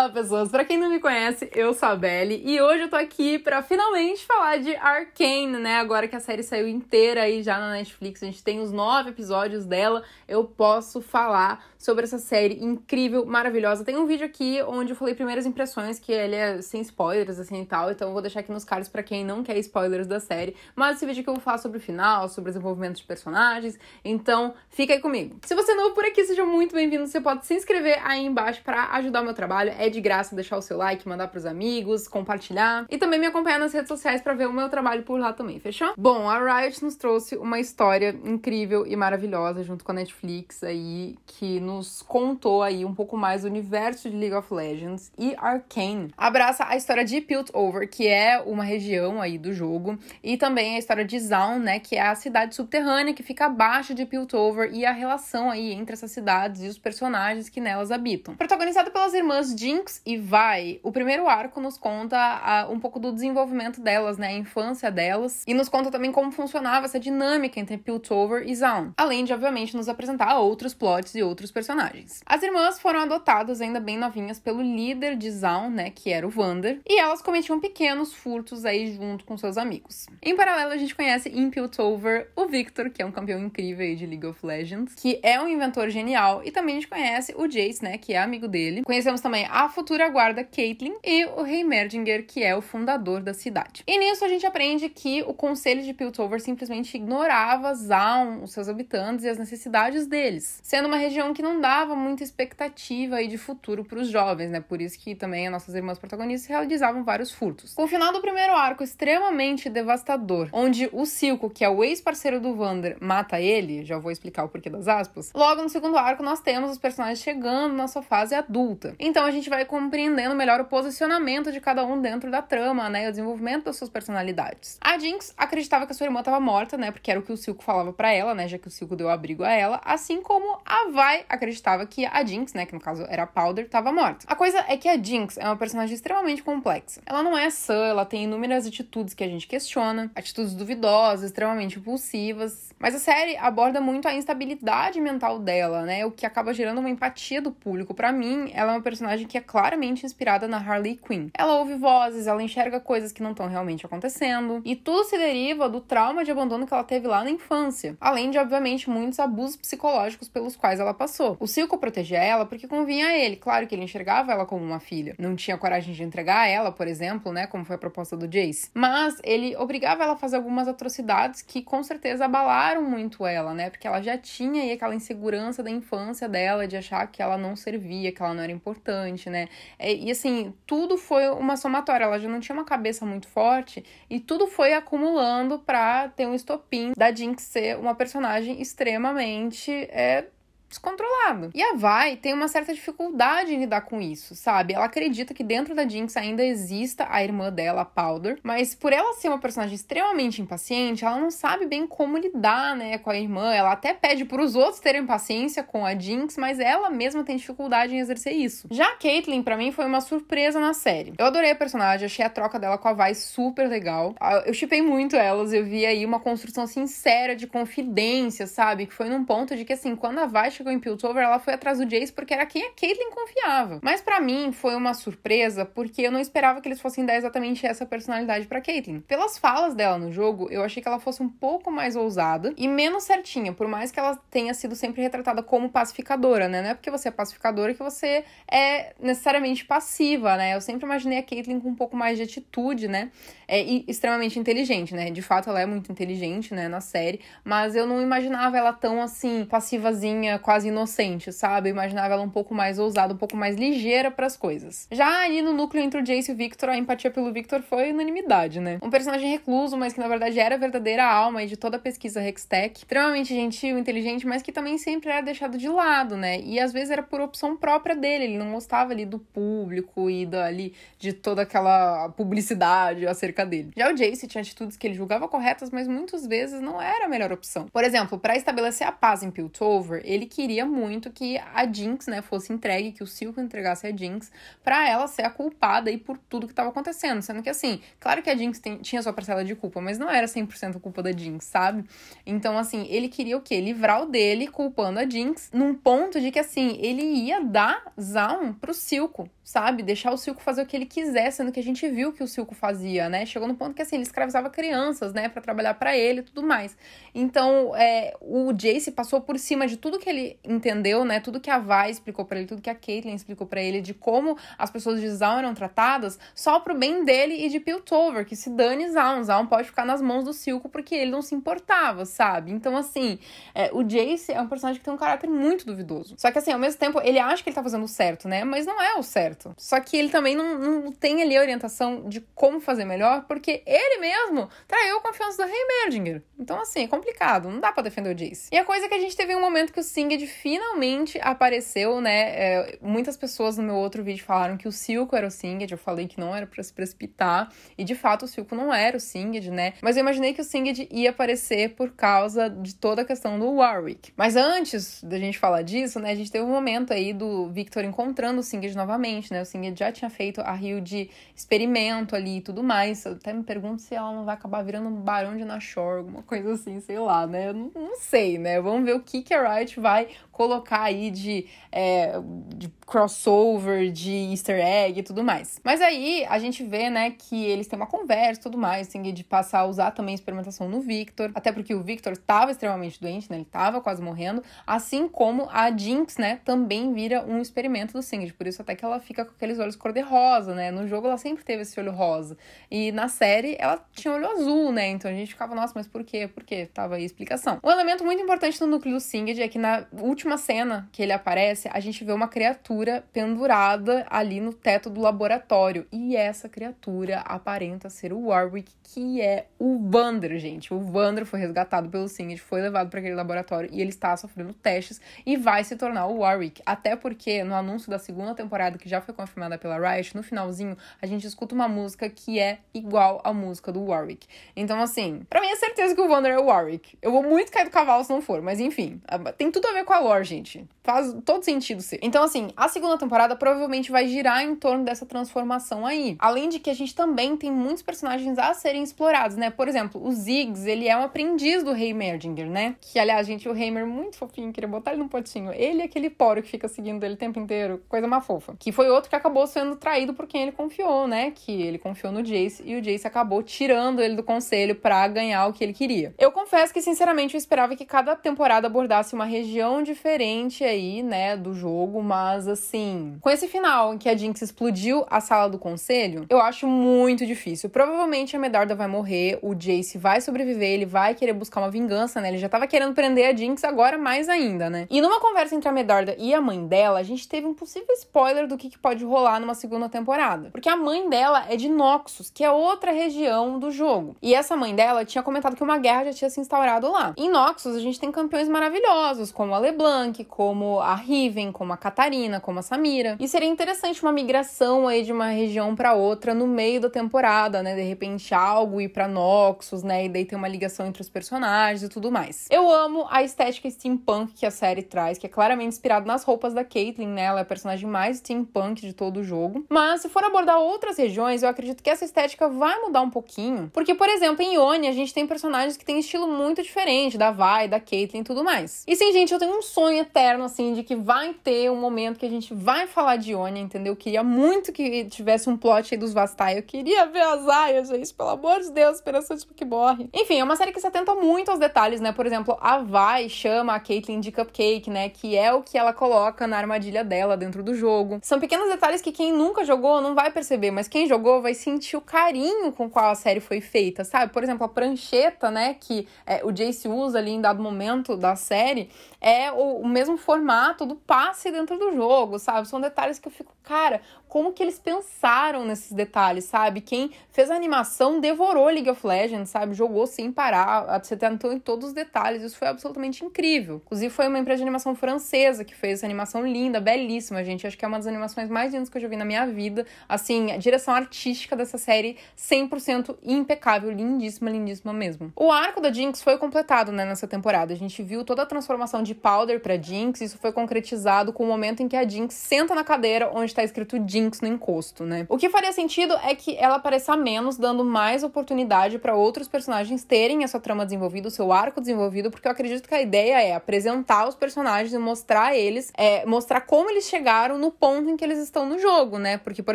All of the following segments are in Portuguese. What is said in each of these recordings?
Olá, pessoas! Para quem não me conhece, eu sou a Belle e hoje eu tô aqui para finalmente falar de Arcane, né? Agora que a série saiu inteira aí já na Netflix, a gente tem os nove episódios dela, eu posso falar sobre essa série incrível, maravilhosa. Tem um vídeo aqui onde eu falei primeiras impressões, que ele é sem spoilers assim e tal, então eu vou deixar aqui nos cards para quem não quer spoilers da série. Mas esse vídeo que eu vou falar sobre o final, sobre o desenvolvimento de personagens, então fica aí comigo. Se você é novo por aqui, seja muito bem-vindo, você pode se inscrever aí embaixo para ajudar o meu trabalho. É é de graça deixar o seu like, mandar pros amigos, compartilhar e também me acompanhar nas redes sociais para ver o meu trabalho por lá também, fechou? Bom, a Riot nos trouxe uma história incrível e maravilhosa junto com a Netflix aí que nos contou aí um pouco mais do universo de League of Legends e Arcane. Abraça a história de Piltover, que é uma região aí do jogo, e também a história de Zaun, né, que é a cidade subterrânea que fica abaixo de Piltover e a relação aí entre essas cidades e os personagens que nelas habitam. Protagonizada pelas irmãs de Jinx e Vai, o primeiro arco nos conta a, um pouco do desenvolvimento delas, né? A infância delas. E nos conta também como funcionava essa dinâmica entre Piltover e Zaun. Além de, obviamente, nos apresentar outros plots e outros personagens. As irmãs foram adotadas ainda bem novinhas pelo líder de Zaun, né? Que era o Vander. E elas cometiam pequenos furtos aí junto com seus amigos. Em paralelo, a gente conhece em Piltover o Victor, que é um campeão incrível aí de League of Legends, que é um inventor genial. E também a gente conhece o Jace, né? Que é amigo dele. Conhecemos também a a futura guarda Caitlin e o rei Merdinger, que é o fundador da cidade. E nisso a gente aprende que o conselho de Piltover simplesmente ignorava Zaun, os seus habitantes e as necessidades deles, sendo uma região que não dava muita expectativa aí de futuro para os jovens, né? Por isso que também as nossas irmãs protagonistas realizavam vários furtos. Com o final do primeiro arco extremamente devastador, onde o Silco, que é o ex-parceiro do Vander, mata ele, já vou explicar o porquê das aspas. Logo no segundo arco nós temos os personagens chegando na sua fase adulta. Então a gente gente vai compreendendo melhor o posicionamento de cada um dentro da trama, né? E o desenvolvimento das suas personalidades. A Jinx acreditava que a sua irmã estava morta, né? Porque era o que o Silco falava para ela, né? Já que o Silco deu abrigo a ela. Assim como a Vai acreditava que a Jinx, né? Que no caso era a Powder, estava morta. A coisa é que a Jinx é uma personagem extremamente complexa. Ela não é sã, ela tem inúmeras atitudes que a gente questiona, atitudes duvidosas, extremamente impulsivas. Mas a série aborda muito a instabilidade mental dela, né? O que acaba gerando uma empatia do público. Para mim, ela é uma personagem que é claramente inspirada na Harley Quinn. Ela ouve vozes, ela enxerga coisas que não estão realmente acontecendo, e tudo se deriva do trauma de abandono que ela teve lá na infância, além de, obviamente, muitos abusos psicológicos pelos quais ela passou. O Silco protegia ela porque convinha a ele, claro que ele enxergava ela como uma filha, não tinha coragem de entregar ela, por exemplo, né, como foi a proposta do Jace, mas ele obrigava ela a fazer algumas atrocidades que com certeza abalaram muito ela, né, porque ela já tinha aí aquela insegurança da infância dela de achar que ela não servia, que ela não era importante, né? É, e assim, tudo foi uma somatória, ela já não tinha uma cabeça muito forte e tudo foi acumulando pra ter um estopim da Jinx ser uma personagem extremamente é, descontrolado. E a Vai tem uma certa dificuldade em lidar com isso, sabe? Ela acredita que dentro da Jinx ainda exista a irmã dela, a Powder, mas por ela ser uma personagem extremamente impaciente, ela não sabe bem como lidar, né, com a irmã. Ela até pede para os outros terem paciência com a Jinx, mas ela mesma tem dificuldade em exercer isso. Já a Caitlyn para mim foi uma surpresa na série. Eu adorei a personagem, achei a troca dela com a Vai super legal. Ah, eu chipei muito elas, eu vi aí uma construção sincera de confidência, sabe? Que foi num ponto de que assim, quando a Vai chegou em Piltover, ela foi atrás do Jace porque era quem a Caitlyn confiava. Mas para mim foi uma surpresa porque eu não esperava que eles fossem dar exatamente essa personalidade para Caitlyn. Pelas falas dela no jogo, eu achei que ela fosse um pouco mais ousada e menos certinha, por mais que ela tenha sido sempre retratada como pacificadora, né? Não é porque você é pacificadora que você é necessariamente passiva, né? Eu sempre imaginei a Caitlyn com um pouco mais de atitude, né? É, e extremamente inteligente, né? De fato, ela é muito inteligente, né, na série, mas eu não imaginava ela tão assim passivazinha quase inocente, sabe? Eu imaginava ela um pouco mais ousada, um pouco mais ligeira para as coisas. Já ali no núcleo entre o Jace e o Victor, a empatia pelo Victor foi unanimidade, né? Um personagem recluso, mas que na verdade era a verdadeira alma de toda a pesquisa Hextech, extremamente gentil, inteligente, mas que também sempre era deixado de lado, né? E às vezes era por opção própria dele, ele não gostava ali do público e dali de toda aquela publicidade acerca dele. Já o Jace tinha atitudes que ele julgava corretas, mas muitas vezes não era a melhor opção. Por exemplo, para estabelecer a paz em Piltover, ele queria muito que a Jinx, né, fosse entregue, que o Silco entregasse a Jinx, para ela ser a culpada aí por tudo que estava acontecendo. Sendo que, assim, claro que a Jinx tem, tinha sua parcela de culpa, mas não era 100% culpa da Jinx, sabe? Então, assim, ele queria o quê? Livrar o dele culpando a Jinx, num ponto de que, assim, ele ia dar Zaun pro Silco sabe? Deixar o Silco fazer o que ele quiser, sendo que a gente viu que o Silco fazia, né? Chegou no ponto que, assim, ele escravizava crianças, né? para trabalhar para ele e tudo mais. Então, é, o Jace passou por cima de tudo que ele entendeu, né? Tudo que a Vai explicou para ele, tudo que a Caitlyn explicou para ele de como as pessoas de Zaun eram tratadas, só pro bem dele e de Piltover, que se dane Zaun. Zaun pode ficar nas mãos do Silco porque ele não se importava, sabe? Então, assim, é, o Jace é um personagem que tem um caráter muito duvidoso. Só que, assim, ao mesmo tempo, ele acha que ele tá fazendo o certo, né? Mas não é o certo certo. Só que ele também não, não tem ali a orientação de como fazer melhor, porque ele mesmo traiu a confiança do Merdinger Então, assim, é complicado, não dá para defender o Jace. E a coisa é que a gente teve um momento que o Singed finalmente apareceu, né? É, muitas pessoas no meu outro vídeo falaram que o Silco era o Singed, eu falei que não era para se precipitar, e de fato o Silco não era o Singed, né? Mas eu imaginei que o Singed ia aparecer por causa de toda a questão do Warwick. Mas antes da gente falar disso, né, a gente teve um momento aí do Victor encontrando o Singed novamente, diferente, né? O Singer já tinha feito a Rio de experimento ali e tudo mais. Eu até me pergunto se ela não vai acabar virando um barão de Nashor, alguma coisa assim, sei lá, né? Eu não, não sei, né? Vamos ver o que, que a Riot vai colocar aí de, é, de crossover, de easter egg e tudo mais. Mas aí a gente vê, né, que eles têm uma conversa e tudo mais, assim, de passar a usar também a experimentação no Victor, até porque o Victor estava extremamente doente, né, ele estava quase morrendo, assim como a Jinx, né, também vira um experimento do Singed, por isso até que ela fica com aqueles olhos cor-de-rosa, né, no jogo ela sempre teve esse olho rosa, e na série ela tinha olho azul, né, então a gente ficava, nossa, mas por quê? Por quê? Tava aí a explicação. Um elemento muito importante no núcleo do Singed é que na última última cena que ele aparece, a gente vê uma criatura pendurada ali no teto do laboratório. E essa criatura aparenta ser o Warwick, que é o Vander, gente. O Vander foi resgatado pelo Singed, foi levado para aquele laboratório e ele está sofrendo testes e vai se tornar o Warwick. Até porque no anúncio da segunda temporada, que já foi confirmada pela Riot, no finalzinho a gente escuta uma música que é igual à música do Warwick. Então, assim, para mim é certeza que o Vander é o Warwick. Eu vou muito cair do cavalo se não for, mas enfim, tem tudo a ver com a Warwick melhor, gente. Faz todo sentido ser. Então, assim, a segunda temporada provavelmente vai girar em torno dessa transformação aí. Além de que a gente também tem muitos personagens a serem explorados, né? Por exemplo, o Ziggs, ele é um aprendiz do Rei Merdinger, né? Que, aliás, gente, o Heimer muito fofinho, queria botar ele num potinho. Ele é aquele poro que fica seguindo ele o tempo inteiro, coisa uma fofa. Que foi outro que acabou sendo traído por quem ele confiou, né? Que ele confiou no Jace e o Jace acabou tirando ele do conselho para ganhar o que ele queria. Eu confesso que, sinceramente, eu esperava que cada temporada abordasse uma região diferente diferente aí, né, do jogo, mas assim, com esse final em que a Jinx explodiu a sala do conselho, eu acho muito difícil. Provavelmente a Medarda vai morrer, o Jace vai sobreviver, ele vai querer buscar uma vingança, né? Ele já tava querendo prender a Jinx agora mais ainda, né? E numa conversa entre a Medarda e a mãe dela, a gente teve um possível spoiler do que, que pode rolar numa segunda temporada. Porque a mãe dela é de Noxus, que é outra região do jogo. E essa mãe dela tinha comentado que uma guerra já tinha se instaurado lá. Em Noxus, a gente tem campeões maravilhosos, como a Leblanc, como a Riven, como a Catarina, como a Samira. E seria interessante uma migração aí de uma região para outra no meio da temporada, né? De repente algo ir para Noxus, né? E daí ter uma ligação entre os personagens e tudo mais. Eu amo a estética steampunk que a série traz, que é claramente inspirado nas roupas da Caitlyn, né? Ela é a personagem mais steampunk de todo o jogo. Mas se for abordar outras regiões, eu acredito que essa estética vai mudar um pouquinho, porque por exemplo, em Ione a gente tem personagens que têm estilo muito diferente da Vai, da Caitlyn e tudo mais. E sim, gente, eu tenho um sonho eterno, assim, de que vai ter um momento que a gente vai falar de Onia, entendeu? Eu queria muito que tivesse um plot aí dos Vastai. Eu queria ver as aias, gente, pelo amor de Deus, esperanças tipo que morre. Enfim, é uma série que se atenta muito aos detalhes, né? Por exemplo, a Vai chama a Caitlyn de Cupcake, né? Que é o que ela coloca na armadilha dela dentro do jogo. São pequenos detalhes que quem nunca jogou não vai perceber, mas quem jogou vai sentir o carinho com qual a série foi feita, sabe? Por exemplo, a prancheta, né? Que é, o Jace usa ali em dado momento da série, é o o mesmo formato do passe dentro do jogo, sabe? São detalhes que eu fico, cara, como que eles pensaram nesses detalhes, sabe? Quem fez a animação devorou League of Legends, sabe? Jogou sem parar, você tentou em todos os detalhes, isso foi absolutamente incrível. Inclusive, foi uma empresa de animação francesa que fez essa animação linda, belíssima, gente. Acho que é uma das animações mais lindas que eu já vi na minha vida. Assim, a direção artística dessa série 100% impecável, lindíssima, lindíssima mesmo. O arco da Jinx foi completado, né, nessa temporada. A gente viu toda a transformação de Powder Harry para Jinx, isso foi concretizado com o momento em que a Jinx senta na cadeira onde está escrito Jinx no encosto, né? O que faria sentido é que ela apareça menos, dando mais oportunidade para outros personagens terem a sua trama desenvolvida, o seu arco desenvolvido, porque eu acredito que a ideia é apresentar os personagens e mostrar eles, é, mostrar como eles chegaram no ponto em que eles estão no jogo, né? Porque, por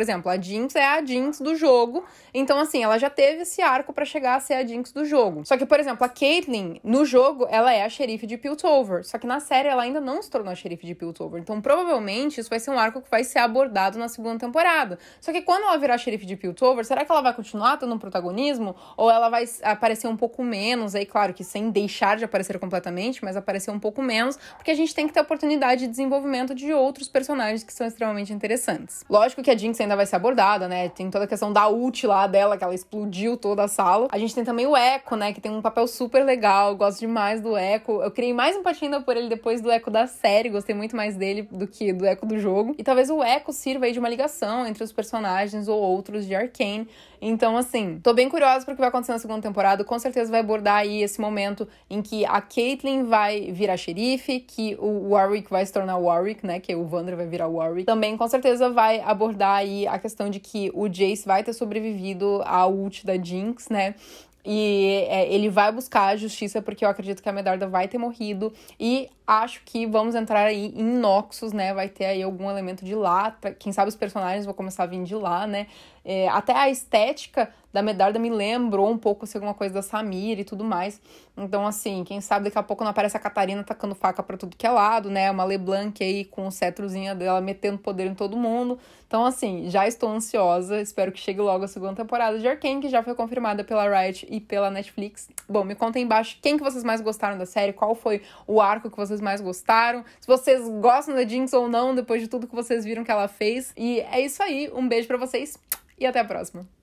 exemplo, a Jinx é a Jinx do jogo, então assim, ela já teve esse arco para chegar a ser a Jinx do jogo. Só que, por exemplo, a Caitlyn, no jogo, ela é a xerife de Piltover, só que na série ela ainda não se tornou xerife de Piltover. Então, provavelmente, isso vai ser um arco que vai ser abordado na segunda temporada. Só que quando ela virar xerife de Piltover, será que ela vai continuar tendo um protagonismo? Ou ela vai aparecer um pouco menos? Aí, claro que sem deixar de aparecer completamente, mas aparecer um pouco menos, porque a gente tem que ter oportunidade de desenvolvimento de outros personagens que são extremamente interessantes. Lógico que a Jinx ainda vai ser abordada, né? Tem toda a questão da ult lá dela, que ela explodiu toda a sala. A gente tem também o Echo, né? Que tem um papel super legal. Eu gosto demais do Echo. Eu criei mais empatia ainda por ele depois do eco da série, gostei muito mais dele do que do eco do jogo. E talvez o eco sirva aí de uma ligação entre os personagens ou outros de Arkane. Então, assim, tô bem curiosa pro que vai acontecer na segunda temporada. Com certeza vai abordar aí esse momento em que a Caitlyn vai virar xerife, que o Warwick vai se tornar Warwick, né? Que o Vander vai virar Warwick. Também, com certeza, vai abordar aí a questão de que o Jace vai ter sobrevivido à ult da Jinx, né? E é, ele vai buscar a justiça, porque eu acredito que a Medarda vai ter morrido. E acho que vamos entrar aí em Noxus, né? Vai ter aí algum elemento de lá. Quem sabe os personagens vão começar a vir de lá, né? É, até a estética da Medarda me lembrou um pouco assim, alguma coisa da Samira e tudo mais. Então, assim, quem sabe daqui a pouco não aparece a Catarina tacando faca para tudo que é lado, né? Uma Leblanc aí com o cetrozinho dela metendo poder em todo mundo. Então, assim, já estou ansiosa. Espero que chegue logo a segunda temporada de Arkane, que já foi confirmada pela Riot e pela Netflix. Bom, me conta embaixo quem que vocês mais gostaram da série, qual foi o arco que vocês mais gostaram, se vocês gostam da Jinx ou não, depois de tudo que vocês viram que ela fez. E é isso aí. Um beijo para vocês e até a próxima!